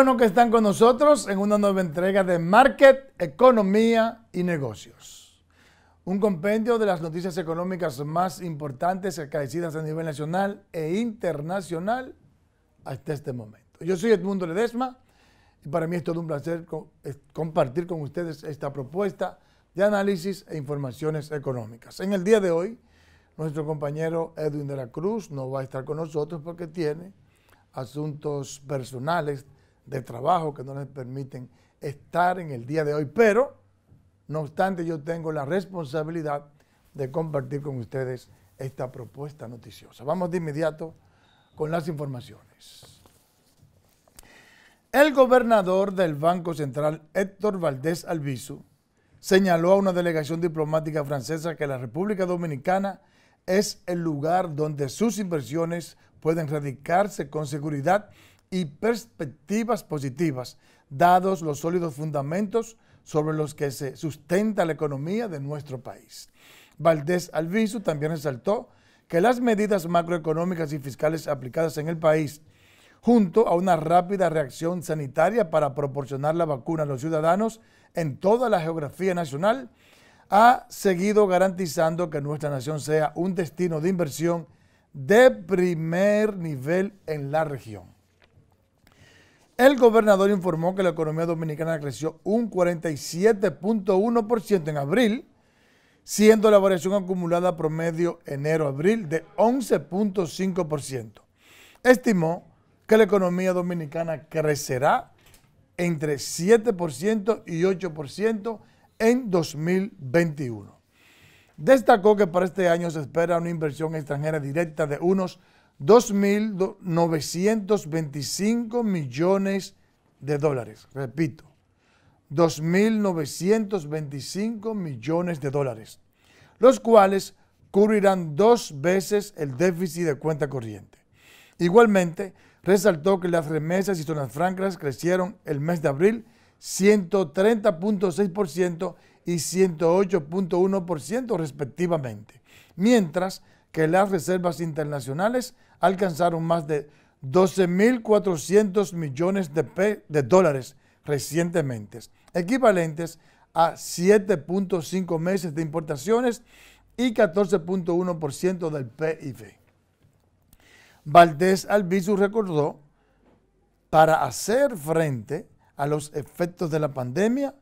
bueno que están con nosotros en una nueva entrega de Market, Economía y Negocios. Un compendio de las noticias económicas más importantes acaecidas a nivel nacional e internacional hasta este momento. Yo soy Edmundo Ledesma y para mí es todo un placer compartir con ustedes esta propuesta de análisis e informaciones económicas. En el día de hoy, nuestro compañero Edwin de la Cruz no va a estar con nosotros porque tiene asuntos personales de trabajo que no les permiten estar en el día de hoy, pero no obstante yo tengo la responsabilidad de compartir con ustedes esta propuesta noticiosa. Vamos de inmediato con las informaciones. El gobernador del Banco Central, Héctor Valdés Albizu, señaló a una delegación diplomática francesa que la República Dominicana es el lugar donde sus inversiones pueden radicarse con seguridad y perspectivas positivas, dados los sólidos fundamentos sobre los que se sustenta la economía de nuestro país. Valdés Alviso también resaltó que las medidas macroeconómicas y fiscales aplicadas en el país, junto a una rápida reacción sanitaria para proporcionar la vacuna a los ciudadanos en toda la geografía nacional, ha seguido garantizando que nuestra nación sea un destino de inversión de primer nivel en la región. El gobernador informó que la economía dominicana creció un 47.1% en abril, siendo la variación acumulada promedio enero-abril de 11.5%. Estimó que la economía dominicana crecerá entre 7% y 8% en 2021. Destacó que para este año se espera una inversión extranjera directa de unos 2.925 millones de dólares. Repito, 2.925 millones de dólares, los cuales cubrirán dos veces el déficit de cuenta corriente. Igualmente, resaltó que las remesas y zonas francas crecieron el mes de abril 130.6% y 108.1% respectivamente, mientras que las reservas internacionales alcanzaron más de 12.400 millones de, dólares recientemente, equivalentes a 7.5 meses de importaciones y 14.1% del PIB. Valdés Albizu recordó, para hacer frente a los efectos de la pandemia,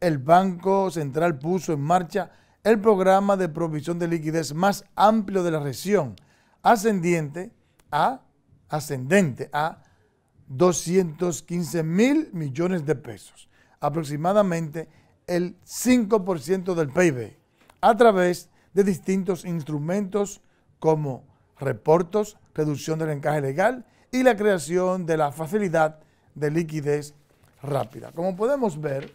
el Banco Central puso en marcha el programa de provisión de liquidez más amplio de la región, ascendiente a ascendente, a 215 mil millones de pesos, aproximadamente el 5% del PIB, a través de distintos instrumentos como reportos, reducción del encaje legal y la creación de la facilidad de liquidez rápida. Como podemos ver,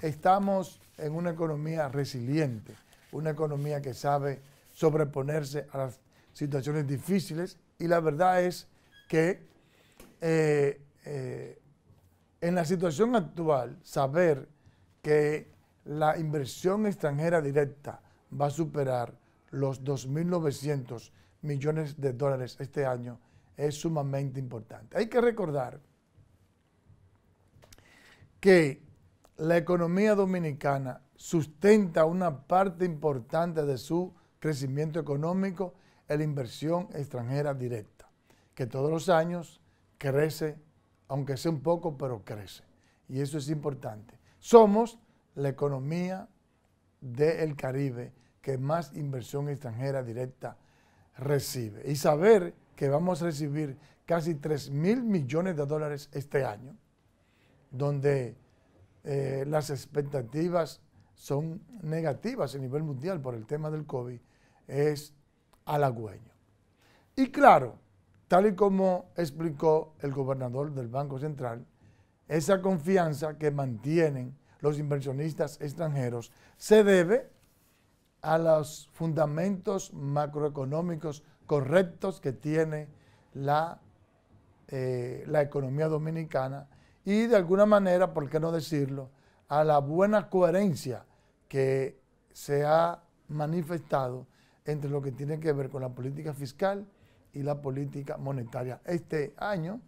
estamos en una economía resiliente, una economía que sabe sobreponerse a las situaciones difíciles y la verdad es que eh, eh, en la situación actual, saber que la inversión extranjera directa va a superar los 2.900 millones de dólares este año es sumamente importante. Hay que recordar que la economía dominicana sustenta una parte importante de su crecimiento económico la inversión extranjera directa, que todos los años crece, aunque sea un poco, pero crece. Y eso es importante. Somos la economía del Caribe que más inversión extranjera directa recibe. Y saber que vamos a recibir casi 3 mil millones de dólares este año, donde eh, las expectativas son negativas a nivel mundial por el tema del COVID, es y claro, tal y como explicó el gobernador del Banco Central, esa confianza que mantienen los inversionistas extranjeros se debe a los fundamentos macroeconómicos correctos que tiene la, eh, la economía dominicana y de alguna manera, por qué no decirlo, a la buena coherencia que se ha manifestado entre lo que tiene que ver con la política fiscal y la política monetaria. Este año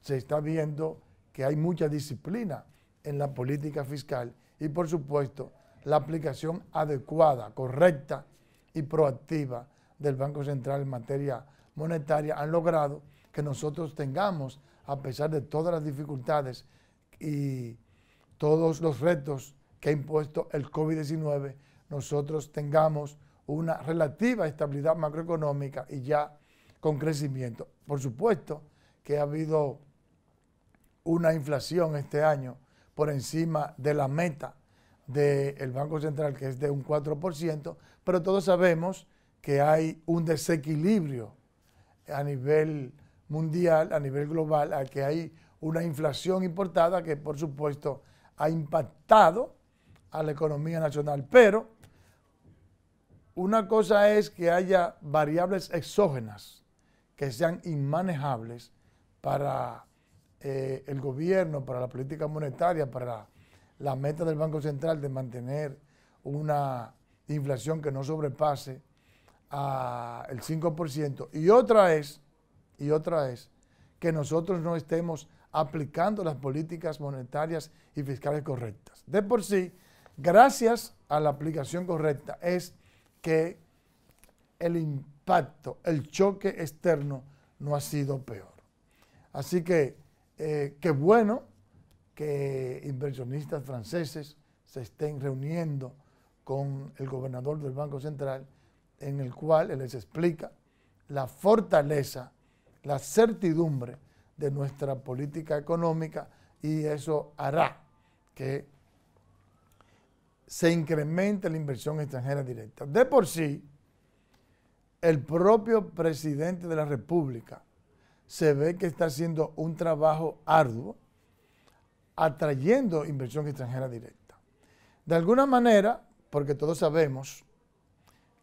se está viendo que hay mucha disciplina en la política fiscal y por supuesto la aplicación adecuada, correcta y proactiva del Banco Central en materia monetaria han logrado que nosotros tengamos, a pesar de todas las dificultades y todos los retos que ha impuesto el COVID-19, nosotros tengamos una relativa estabilidad macroeconómica y ya con crecimiento. Por supuesto que ha habido una inflación este año por encima de la meta del Banco Central, que es de un 4%, pero todos sabemos que hay un desequilibrio a nivel mundial, a nivel global, a que hay una inflación importada que por supuesto ha impactado a la economía nacional, pero una cosa es que haya variables exógenas que sean inmanejables para eh, el gobierno, para la política monetaria, para la, meta del Banco Central de mantener una inflación que no sobrepase a el 5%. Y otra es, y otra es, que nosotros no estemos aplicando las políticas monetarias y fiscales correctas. De por sí, gracias a la aplicación correcta, es que el impacto, el choque externo no ha sido peor. Así que eh, qué bueno que inversionistas franceses se estén reuniendo con el gobernador del Banco Central, en el cual les explica la fortaleza, la certidumbre de nuestra política económica y eso hará que se incrementa la inversión extranjera directa. De por sí, el propio presidente de la República se ve que está haciendo un trabajo arduo atrayendo inversión extranjera directa. De alguna manera, porque todos sabemos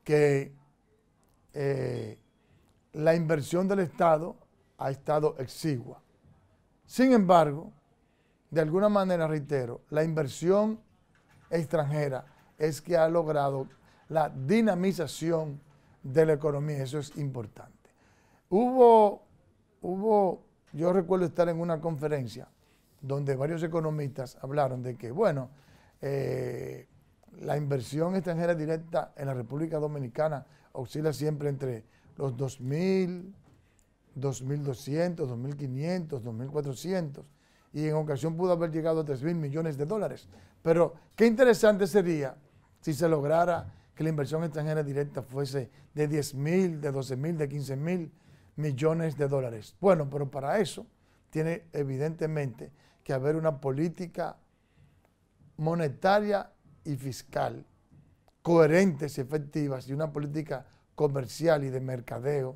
que eh, la inversión del Estado ha estado exigua. Sin embargo, de alguna manera, reitero, la inversión extranjera es que ha logrado la dinamización de la economía. Eso es importante. Hubo, hubo, yo recuerdo estar en una conferencia donde varios economistas hablaron de que, bueno, eh, la inversión extranjera directa en la República Dominicana oscila siempre entre los 2.000, 2.200, 2.500, 2.400 y en ocasión pudo haber llegado a 3 mil millones de dólares. Pero qué interesante sería si se lograra que la inversión extranjera directa fuese de 10 mil, de 12 mil, de 15 mil millones de dólares. Bueno, pero para eso tiene evidentemente que haber una política monetaria y fiscal coherentes y efectivas y una política comercial y de mercadeo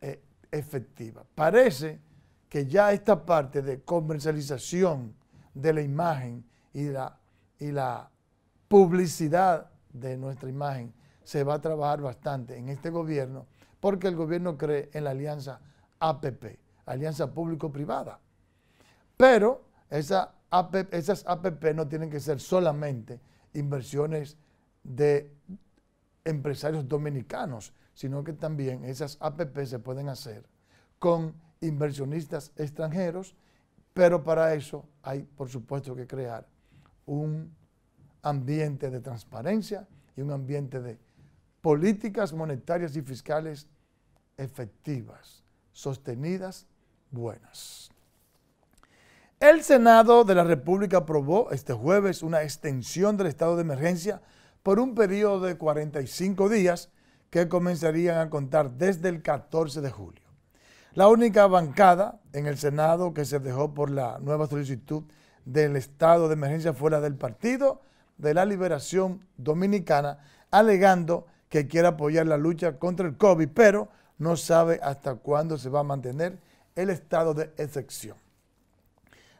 eh, efectiva. Parece que ya esta parte de comercialización de la imagen y la, y la publicidad de nuestra imagen se va a trabajar bastante en este gobierno porque el gobierno cree en la alianza APP, alianza público-privada. Pero APP, esas APP no tienen que ser solamente inversiones de empresarios dominicanos, sino que también esas APP se pueden hacer con inversionistas extranjeros, pero para eso hay, por supuesto, que crear un ambiente de transparencia y un ambiente de políticas monetarias y fiscales efectivas, sostenidas, buenas. El Senado de la República aprobó este jueves una extensión del estado de emergencia por un periodo de 45 días que comenzarían a contar desde el 14 de julio. La única bancada en el Senado que se dejó por la nueva solicitud del estado de emergencia fue la del Partido de la Liberación Dominicana, alegando que quiere apoyar la lucha contra el COVID, pero no sabe hasta cuándo se va a mantener el estado de excepción.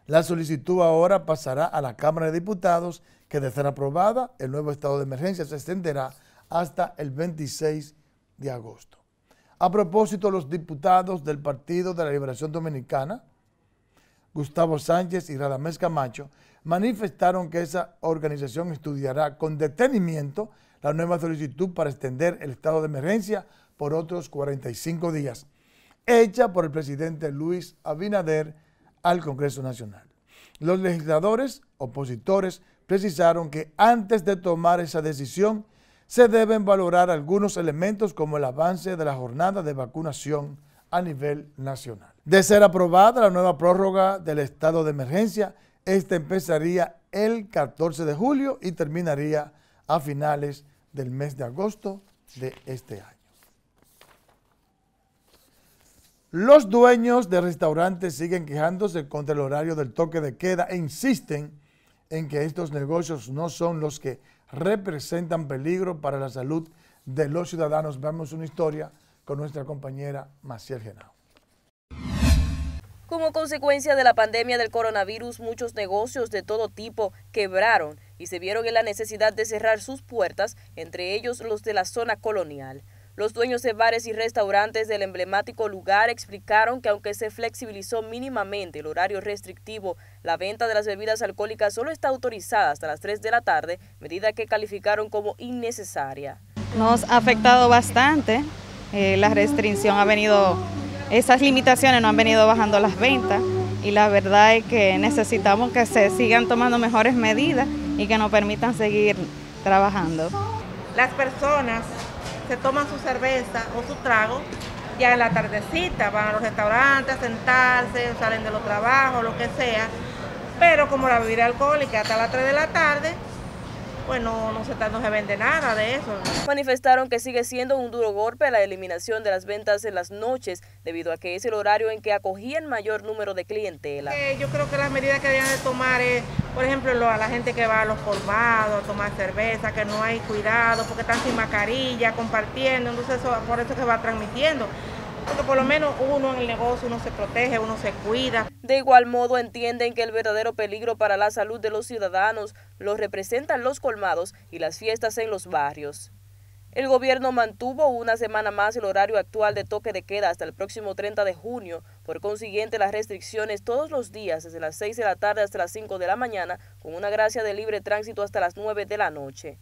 La solicitud ahora pasará a la Cámara de Diputados, que de ser aprobada, el nuevo estado de emergencia se extenderá hasta el 26 de agosto. A propósito, los diputados del Partido de la Liberación Dominicana, Gustavo Sánchez y Radamés Camacho, manifestaron que esa organización estudiará con detenimiento la nueva solicitud para extender el estado de emergencia por otros 45 días, hecha por el presidente Luis Abinader al Congreso Nacional. Los legisladores opositores precisaron que antes de tomar esa decisión se deben valorar algunos elementos como el avance de la jornada de vacunación a nivel nacional. De ser aprobada la nueva prórroga del estado de emergencia, esta empezaría el 14 de julio y terminaría a finales del mes de agosto de este año. Los dueños de restaurantes siguen quejándose contra el horario del toque de queda e insisten en que estos negocios no son los que representan peligro para la salud de los ciudadanos. Vemos una historia con nuestra compañera Maciel Genao. Como consecuencia de la pandemia del coronavirus, muchos negocios de todo tipo quebraron y se vieron en la necesidad de cerrar sus puertas, entre ellos los de la zona colonial. Los dueños de bares y restaurantes del emblemático lugar explicaron que aunque se flexibilizó mínimamente el horario restrictivo, la venta de las bebidas alcohólicas solo está autorizada hasta las 3 de la tarde, medida que calificaron como innecesaria. Nos ha afectado bastante, eh, la restricción ha venido, esas limitaciones no han venido bajando las ventas y la verdad es que necesitamos que se sigan tomando mejores medidas y que nos permitan seguir trabajando. Las personas se toman su cerveza o su trago, ya en la tardecita van a los restaurantes a sentarse, salen de los trabajos, lo que sea. Pero como la bebida alcohólica hasta las 3 de la tarde, pues no, se, no, se, vende nada de eso. Manifestaron que sigue siendo un duro golpe la eliminación de las ventas en las noches, debido a que es el horario en que acogían mayor número de clientela. Eh, yo creo que las medidas que deben de tomar es por ejemplo, a la gente que va a los colmados a tomar cerveza, que no hay cuidado, porque están sin mascarilla, compartiendo, entonces por eso que va transmitiendo. Porque por lo menos uno en el negocio, uno se protege, uno se cuida. De igual modo entienden que el verdadero peligro para la salud de los ciudadanos lo representan los colmados y las fiestas en los barrios. El gobierno mantuvo una semana más el horario actual de toque de queda hasta el próximo 30 de junio. Por consiguiente, las restricciones todos los días, desde las 6 de la tarde hasta las 5 de la mañana, con una gracia de libre tránsito hasta las 9 de la noche.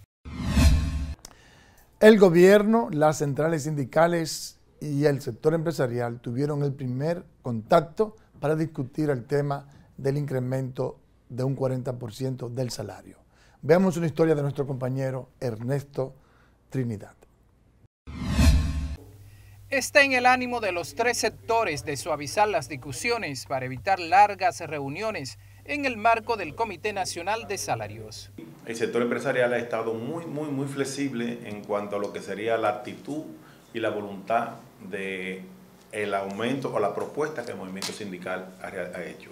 El gobierno, las centrales sindicales y el sector empresarial tuvieron el primer contacto para discutir el tema del incremento de un 40% del salario. Veamos una historia de nuestro compañero Ernesto Trinidad. Está en el ánimo de los tres sectores de suavizar las discusiones para evitar largas reuniones en el marco del Comité Nacional de Salarios. El sector empresarial ha estado muy, muy, muy flexible en cuanto a lo que sería la actitud y la voluntad de el aumento o la propuesta que el movimiento sindical ha hecho.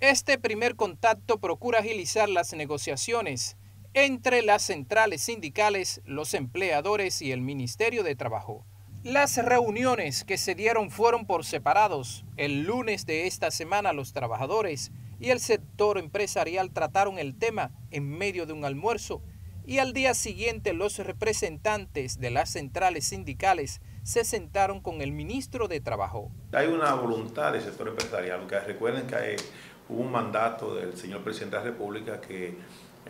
Este primer contacto procura agilizar las negociaciones entre las centrales sindicales, los empleadores y el Ministerio de Trabajo. Las reuniones que se dieron fueron por separados. El lunes de esta semana los trabajadores y el sector empresarial trataron el tema en medio de un almuerzo y al día siguiente los representantes de las centrales sindicales se sentaron con el ministro de Trabajo. Hay una voluntad del sector empresarial, que recuerden que hay, un mandato del señor presidente de la República que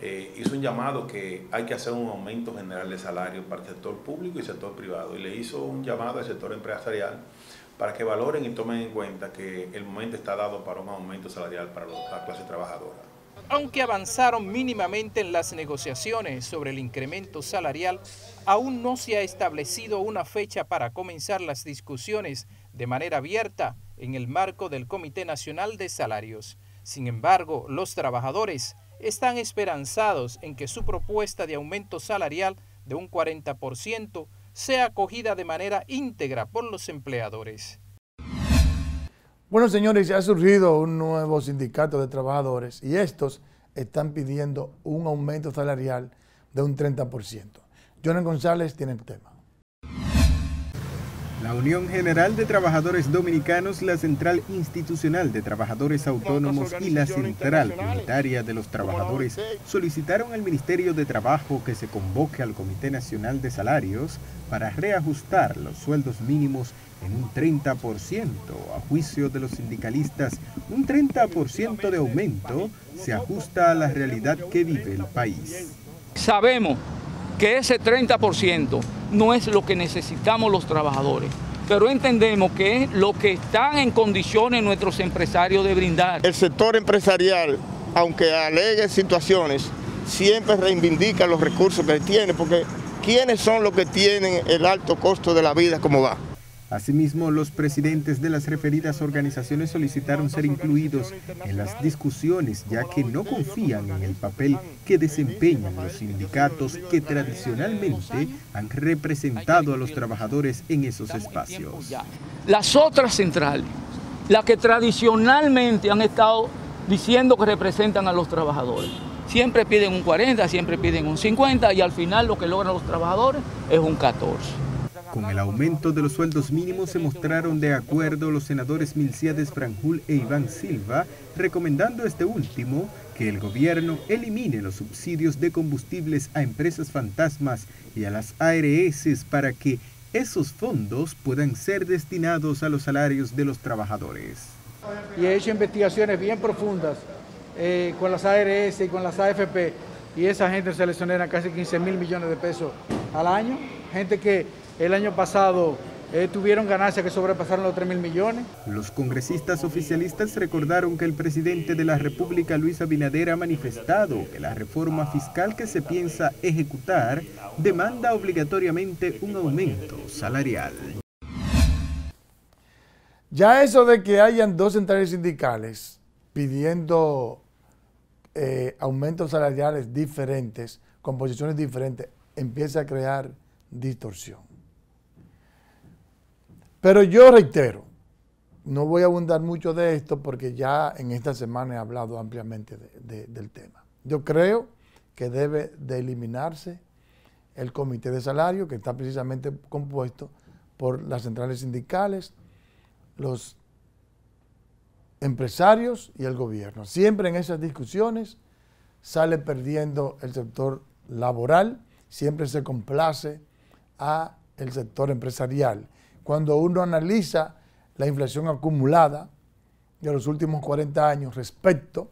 eh, hizo un llamado que hay que hacer un aumento general de salario para el sector público y sector privado. Y le hizo un llamado al sector empresarial para que valoren y tomen en cuenta que el momento está dado para un aumento salarial para la clase trabajadora. Aunque avanzaron mínimamente en las negociaciones sobre el incremento salarial, aún no se ha establecido una fecha para comenzar las discusiones de manera abierta en el marco del Comité Nacional de Salarios. Sin embargo, los trabajadores están esperanzados en que su propuesta de aumento salarial de un 40% sea acogida de manera íntegra por los empleadores. Bueno, señores, ha surgido un nuevo sindicato de trabajadores y estos están pidiendo un aumento salarial de un 30%. Jonan González tiene el tema. La Unión General de Trabajadores Dominicanos, la Central Institucional de Trabajadores Autónomos y la Central Unitaria de los Trabajadores solicitaron al Ministerio de Trabajo que se convoque al Comité Nacional de Salarios para reajustar los sueldos mínimos en un 30%, a juicio de los sindicalistas, un 30% de aumento se ajusta a la realidad que vive el país. Sabemos que ese 30% no es lo que necesitamos los trabajadores pero entendemos que es lo que están en condiciones nuestros empresarios de brindar. El sector empresarial, aunque alegue situaciones, siempre reivindica los recursos que tiene, porque ¿quiénes son los que tienen el alto costo de la vida como va? Asimismo, los presidentes de las referidas organizaciones solicitaron ser incluidos en las discusiones ya que no confían en el papel que desempeñan los sindicatos que tradicionalmente han representado a los trabajadores en esos espacios. Las otras centrales, las que tradicionalmente han estado diciendo que representan a los trabajadores, siempre piden un 40, siempre piden un 50 y al final lo que logran los trabajadores es un 14. Con el aumento de los sueldos mínimos se mostraron de acuerdo los senadores Milciades Franjul e Iván Silva, recomendando este último que el gobierno elimine los subsidios de combustibles a empresas fantasmas y a las ARS para que esos fondos puedan ser destinados a los salarios de los trabajadores. Y he hecho investigaciones bien profundas eh, con las ARS y con las AFP y esa gente se les casi 15 mil millones de pesos al año, gente que el año pasado eh, tuvieron ganancias que sobrepasaron los 3 mil millones. Los congresistas oficialistas recordaron que el presidente de la República, Luis Abinader, ha manifestado que la reforma fiscal que se piensa ejecutar demanda obligatoriamente un aumento salarial. Ya eso de que hayan dos centrales sindicales pidiendo eh, aumentos salariales diferentes, con posiciones diferentes, empieza a crear distorsión. Pero yo reitero, no voy a abundar mucho de esto porque ya en esta semana he hablado ampliamente del tema. Yo creo que debe de eliminarse el comité de salario que está precisamente compuesto por las centrales sindicales, los empresarios y el gobierno. Siempre en esas discusiones sale perdiendo el sector laboral, siempre se complace a el sector empresarial cuando uno analiza la inflación acumulada de los últimos 40 años respecto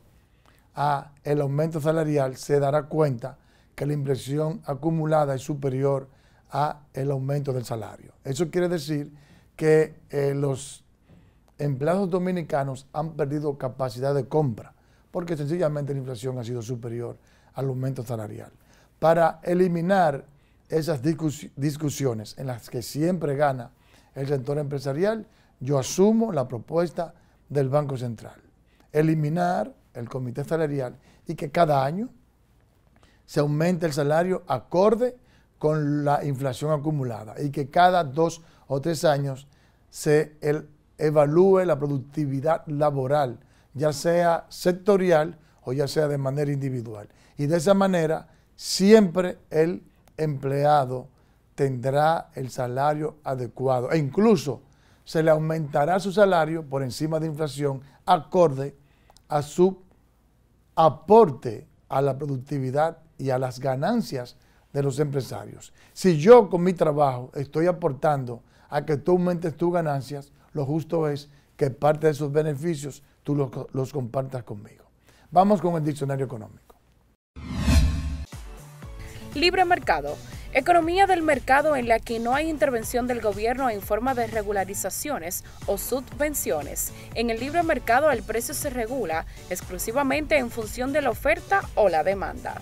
a el aumento salarial, se dará cuenta que la inflación acumulada es superior a el aumento del salario. Eso quiere decir que eh, los empleados dominicanos han perdido capacidad de compra porque sencillamente la inflación ha sido superior al aumento salarial. Para eliminar esas discusiones en las que siempre gana el sector empresarial, yo asumo la propuesta del Banco Central, eliminar el comité salarial y que cada año se aumente el salario acorde con la inflación acumulada y que cada dos o tres años se evalúe la productividad laboral, ya sea sectorial o ya sea de manera individual. Y de esa manera siempre el empleado tendrá el salario adecuado e incluso se le aumentará su salario por encima de inflación acorde a su aporte a la productividad y a las ganancias de los empresarios. Si yo con mi trabajo estoy aportando a que tú aumentes tus ganancias, lo justo es que parte de esos beneficios tú los, los compartas conmigo. Vamos con el diccionario económico. Libre mercado Economía del mercado en la que no hay intervención del gobierno en forma de regularizaciones o subvenciones. En el libre mercado el precio se regula exclusivamente en función de la oferta o la demanda.